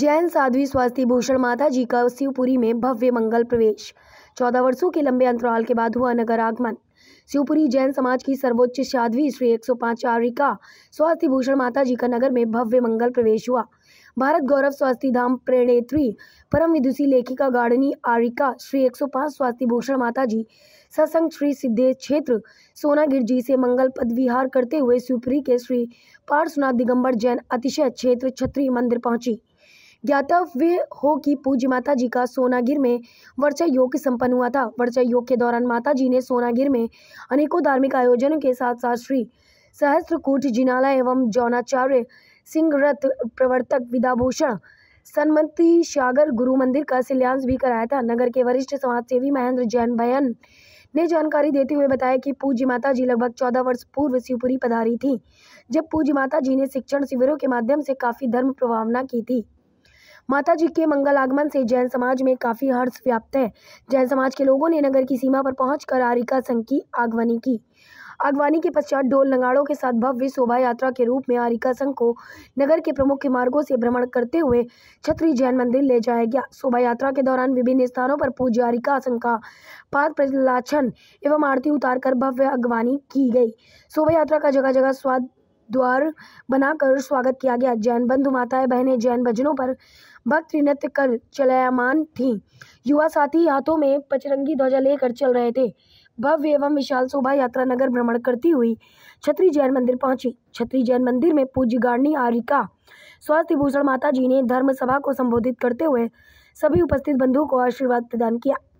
जैन साध्वी स्वास्थ्य भूषण माता जी का शिवपुरी में भव्य मंगल प्रवेश चौदह वर्षों के लंबे अंतराल के बाद हुआ नगर आगमन शिवपुरी जैन समाज की सर्वोच्च साध्वी श्री एक सौ पांच आरिका स्वास्थ्य भूषण माता जी का नगर में भव्य मंगल प्रवेश हुआ भारत गौरव स्वास्थ्य धाम प्रणेत्री परम विदुषी लेखिका गार्डनी आरिका श्री पांच स्वास्थ्य भूषण माता जी सत्संग श्री सिद्धेश क्षेत्र सोनागिर जी से मंगल पद विहार करते हुए शिवपुरी के श्री पार्श्वनाथ दिगंबर जैन अतिशय क्षेत्र छत्री मंदिर पहुंची ज्ञातव्य हो कि पूज्य माता जी का सोनागिर में वर्चा योग संपन्न हुआ था वर्चा योग के दौरान माता जी ने सोनागिर में अनेकों धार्मिक आयोजनों के साथ साथ श्री सहस्त्रकूट जिनाला एवं जौनाचार्य सिंह रथ प्रवर्तक विदाभूषण सन्मति सागर गुरु मंदिर का शिलान्यास भी कराया था नगर के वरिष्ठ समाज सेवी महेंद्र जैन भयन ने जानकारी देते हुए बताया कि पूज्य माता जी लगभग चौदह वर्ष पूर्व शिवपुरी पधारी थी जब पूज्य माता जी ने शिक्षण शिविरों के माध्यम से काफ़ी धर्म प्रभावना की थी माता जी के मंगल आगमन से जैन समाज में काफ़ी हर्ष व्याप्त है जैन समाज के लोगों ने नगर की सीमा पर पहुँच कर आरिका संघ की आगवानी की आगवानी के पश्चात डोल नगाड़ों के साथ भव्य शोभा यात्रा के रूप में आरिका संघ को नगर के प्रमुख मार्गों से भ्रमण करते हुए छत्री जैन मंदिर ले जाया गया शोभा यात्रा के दौरान विभिन्न स्थानों पर पूज्य आरिका संघ का पाद प्रलाछन एवं आरती उतार कर भव्य अगवानी की गई शोभा यात्रा का जगह जगह स्वाद द्वार बनाकर स्वागत किया गया जैन बंधु माताएं बहनें जैन भजनों पर भक्ति नृत्य कर चलायमान थीं युवा साथी हाथों में पचरंगी ध्वजा लेकर चल रहे थे भव्य एवं विशाल शोभा यात्रा नगर भ्रमण करती हुई छत्री जैन मंदिर पहुंची छत्री जैन मंदिर में पूज्य गार्णी आरिका स्वास्थ्य भूषण माता जी ने धर्म सभा को संबोधित करते हुए सभी उपस्थित बंधुओं को आशीर्वाद प्रदान किया